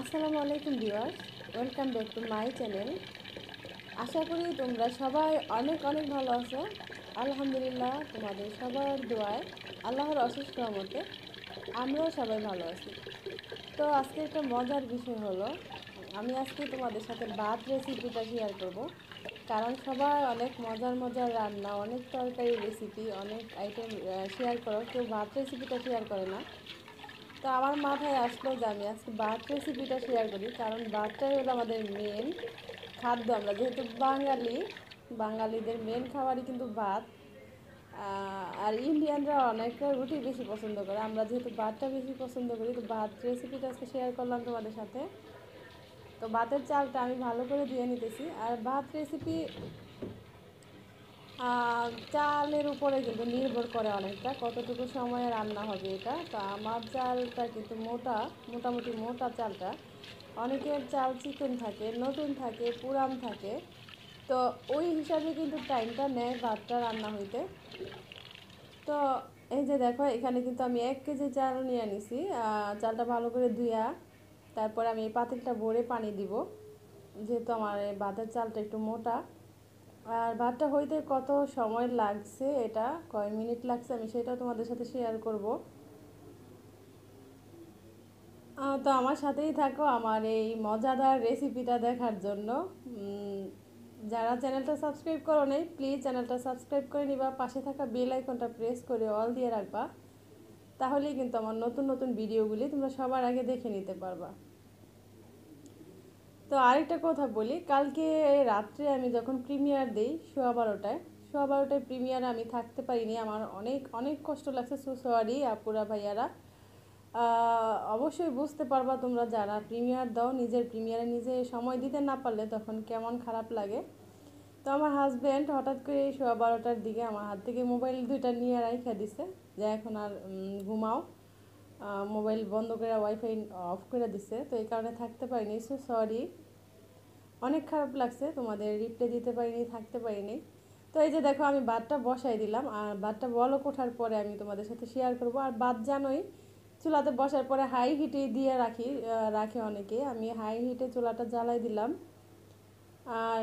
আসসালামু আলাইকুম viewers welcome back to my channel আশা করি তোমরা সবাই অনেক অনেক ভালো আছো আলহামদুলিল্লাহ তোমাদের সবার দোয়ায় আল্লাহর অসুস্থ মতে আমরাও সবাই ভালো আছি তো আজকে একটা মজার বিষয় হলো আমি আজকে তোমাদের সাথে ভাত রেসিপিটা শেয়ার করব কারণ সবাই অনেক মজার মজার রান্না অনেক তরকারি রেসিপি অনেক আইটেম শেয়ার করো কেউ ভাত রেসিপিটা শেয়ার করে না তো আমার মাথায় আসলো যে আমি আজকে ভাত রেসিপিটা শেয়ার করি কারণ ভাতটাই হলো আমাদের মেন খাদ্য আমরা যেহেতু বাঙালি বাঙালিদের মেন খাবারই কিন্তু ভাত আর ইন্ডিয়ানরা অনেকটা রুটি বেশি পছন্দ করে আমরা যেহেতু ভাতটা বেশি পছন্দ করি তো ভাত রেসিপিটা আজকে শেয়ার করলাম তোমাদের সাথে তো ভাতের চালটা আমি ভালো করে দিয়ে নিতেছি আর ভাত রেসিপি চালের উপরে কিন্তু নির্ভর করে অনেকটা কতটুকু সময়ে রান্না হবে এটা তা আমার চালটা কিন্তু মোটা মোটামুটি মোটা চালটা অনেকের চাল চিকন থাকে নতুন থাকে পুরাম থাকে তো ওই হিসাবে কিন্তু টাইমটা নেয় ভাতটা রান্না হইতে তো এই যে দেখো এখানে কিন্তু আমি এক কেজি চাল নিয়ে আনিছি চালটা ভালো করে ধুয়া তারপর আমি এই পাতিলটা ভরে পানি দিব যেহেতু আমার এই ভাতের চালটা একটু মোটা আর ভাতটা হইতে কত সময় লাগছে এটা কয় মিনিট লাগছে আমি সেটাও তোমাদের সাথে শেয়ার করব তো আমার সাথেই থাকো আমার এই মজাদার রেসিপিটা দেখার জন্য যারা চ্যানেলটা সাবস্ক্রাইব করো নেই প্লিজ চ্যানেলটা সাবস্ক্রাইব করে নিবা পাশে থাকা বেল আইকনটা প্রেস করে অল দিয়ে রাখবা তাহলেই কিন্তু আমার নতুন নতুন ভিডিওগুলি তোমরা সবার আগে দেখে নিতে পারবা তো আরেকটা কথা বলি কালকে রাত্রে আমি যখন প্রিমিয়ার দিই সোয়া বারোটায় সোয়া বারোটায় প্রিমিয়ার আমি থাকতে পারিনি আমার অনেক অনেক কষ্ট লাগছে সো সোয়ারি আপুরা ভাইয়ারা অবশ্যই বুঝতে পারবা তোমরা যারা প্রিমিয়ার দাও নিজের প্রিমিয়ারে নিজে সময় দিতে না পারলে তখন কেমন খারাপ লাগে তো আমার হাজব্যান্ড হঠাৎ করে এই সোয়া বারোটার দিকে আমার হাত থেকে মোবাইল দুইটা নিয়ে রাইখা দিছে যা এখন আর ঘুমাও মোবাইল বন্ধ করে ওয়াইফাই অফ করে দিছে তো এই কারণে থাকতে পারিনি সো সরি অনেক খারাপ লাগছে তোমাদের রিপ্লাই দিতে পারিনি থাকতে পারিনি তো এই যে দেখো আমি বাদটা বসাই দিলাম আর বাদটা বলো ওঠার পরে আমি তোমাদের সাথে শেয়ার করব আর বাদ জানোই চুলাতে বসার পরে হাই হিটে দিয়ে রাখি রাখে অনেকে আমি হাই হিটে চুলাটা জ্বালাই দিলাম আর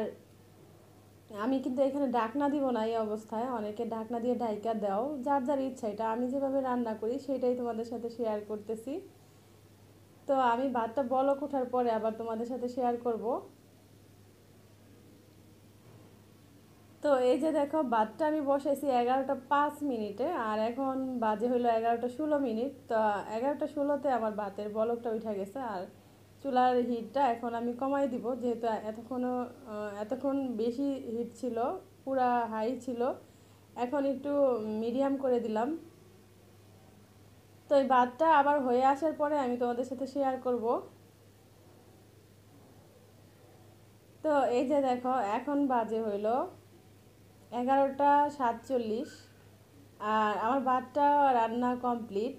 আমি কিন্তু এখানে ডাকনা দিব না এই অবস্থায় অনেকে ডাকনা দিয়ে ঢাইকা দাও যার যার ইচ্ছা এটা আমি যেভাবে রান্না করি সেটাই তোমাদের সাথে শেয়ার করতেছি তো আমি ভাতটা বলক ওঠার পরে আবার তোমাদের সাথে শেয়ার করবো তো এই যে দেখো বাদটা আমি বসেছি এগারোটা পাঁচ মিনিটে আর এখন বাজে হলো এগারোটা ষোলো মিনিট তো এগারোটা ষোলোতে আমার বাতের বলকটা উঠে গেছে আর চুলার হিটটা এখন আমি কমাই দিব যেহেতু এতক্ষণও এতক্ষণ বেশি হিট ছিল পুরা হাই ছিল এখন একটু মিডিয়াম করে দিলাম তো এই বাদটা আবার হয়ে আসার পরে আমি তোমাদের সাথে শেয়ার করব তো এই যে দেখো এখন বাজে হইলো এগারোটা সাতচল্লিশ আর আমার ভাতটা রান্না কমপ্লিট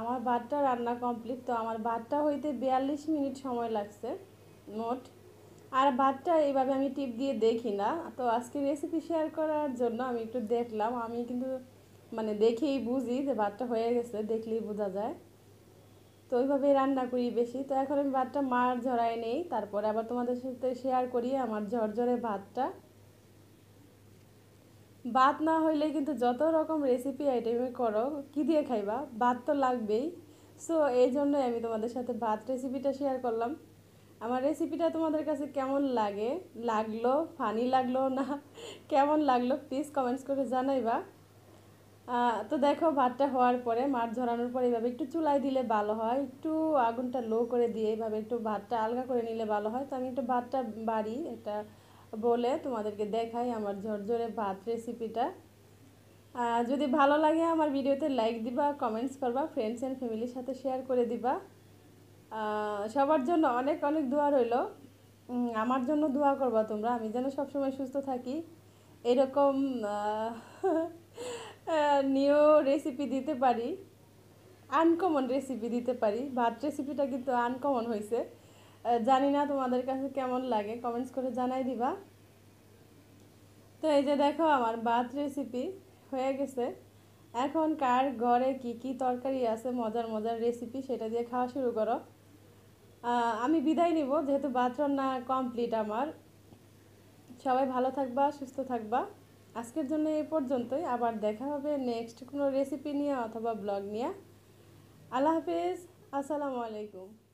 আমার ভাতটা রান্না কমপ্লিট তো আমার ভাতটা হইতে বিয়াল্লিশ মিনিট সময় লাগছে মোট আর ভাতটা এইভাবে আমি টিপ দিয়ে দেখি না তো আজকে রেসিপি শেয়ার করার জন্য আমি একটু দেখলাম আমি কিন্তু মানে দেখেই বুঝি যে ভাতটা হয়ে গেছে দেখলেই বোঝা যায় তো ওইভাবেই রান্না করি বেশি তো এখন আমি ভাতটা মার ঝরায় নেই তারপরে আবার তোমাদের সাথে শেয়ার করি আমার ঝরঝরে ভাতটা ভাত না হইলে কিন্তু যত রকম রেসিপি আইটেমে করো কি দিয়ে খাইবা ভাত তো লাগবেই সো এই জন্যই আমি তোমাদের সাথে ভাত রেসিপিটা শেয়ার করলাম আমার রেসিপিটা তোমাদের কাছে কেমন লাগে লাগলো ফানি লাগলো না কেমন লাগলো প্লিজ কমেন্টস করে জানাইবা তো দেখো ভাতটা হওয়ার পরে মাছ ঝরানোর পরে এইভাবে একটু চুলাই দিলে ভালো হয় একটু আগুনটা লো করে দিয়ে এইভাবে একটু ভাতটা আলগা করে নিলে ভালো হয় তো আমি একটু ভাতটা বাড়ি এটা বলে তোমাদেরকে দেখাই আমার ঝরঝরে ভাত রেসিপিটা যদি ভালো লাগে আমার ভিডিওতে লাইক দিবা কমেন্টস করবা ফ্রেন্ডস অ্যান্ড ফ্যামিলির সাথে শেয়ার করে দিবা সবার জন্য অনেক অনেক দোয়া রইল আমার জন্য দোয়া করবা তোমরা আমি যেন সবসময় সুস্থ থাকি এরকম নিউ রেসিপি দিতে পারি আনকমন রেসিপি দিতে পারি ভাত রেসিপিটা কিন্তু আনকমন হয়েছে জানি না তোমাদের কাছে কেমন লাগে কমেন্টস করে জানাই দিবা তো এই যে দেখো আমার বাত রেসিপি হয়ে গেছে এখন কার ঘরে কি কি তরকারি আছে মজার মজার রেসিপি সেটা দিয়ে খাওয়া শুরু করো আমি বিদায় নিব যেহেতু বাথরুম রান্না কমপ্লিট আমার সবাই ভালো থাকবা সুস্থ থাকবা আজকের জন্য এই পর্যন্তই আবার দেখা হবে নেক্সট কোনো রেসিপি নিয়ে অথবা ব্লগ নিয়ে আল্লাহ হাফিজ আসসালামু আলাইকুম